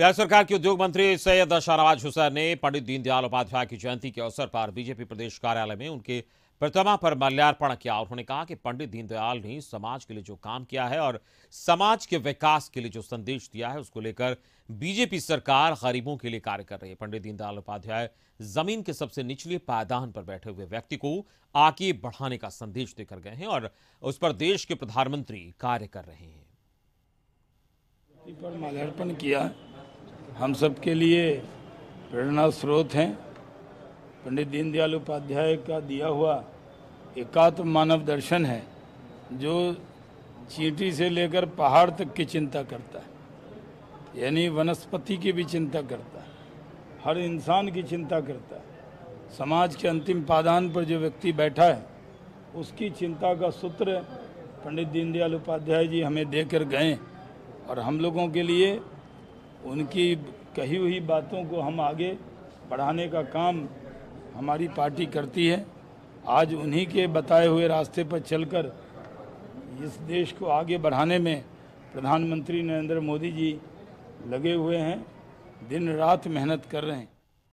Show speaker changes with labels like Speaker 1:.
Speaker 1: बिहार सरकार के उद्योग मंत्री सैयद शाहनवाज हुसैन ने पंडित दीनदयाल उपाध्याय की जयंती के अवसर पर बीजेपी प्रदेश कार्यालय में उनके प्रतिमा पर माल्यार्पण किया उन्होंने कहा कि पंडित दीनदयाल ने समाज के लिए जो काम किया है और समाज के विकास के लिए जो संदेश दिया है उसको लेकर बीजेपी सरकार गरीबों के लिए कार्य कर रही है पंडित दीनदयाल उपाध्याय जमीन के सबसे निचले पायदान पर बैठे हुए व्यक्ति को आगे बढ़ाने का संदेश देकर गए हैं और उस पर देश के प्रधानमंत्री कार्य कर रहे हैं
Speaker 2: पर माल्यार्पण
Speaker 3: किया हम सब के लिए प्रेरणा स्रोत हैं पंडित दीनदयाल उपाध्याय का दिया हुआ एकात्म मानव दर्शन है जो चींटी से लेकर पहाड़ तक की चिंता करता है यानी वनस्पति की भी चिंता करता है हर इंसान की चिंता करता है समाज के अंतिम पादान पर जो व्यक्ति बैठा है उसकी चिंता का सूत्र पंडित दीनदयाल उपाध्याय जी हमें देकर गए और हम लोगों के लिए उनकी कही हुई बातों को हम आगे बढ़ाने का काम हमारी पार्टी करती है आज उन्हीं के बताए हुए रास्ते पर चलकर इस देश को आगे बढ़ाने में प्रधानमंत्री नरेंद्र मोदी जी लगे हुए हैं दिन रात मेहनत कर रहे हैं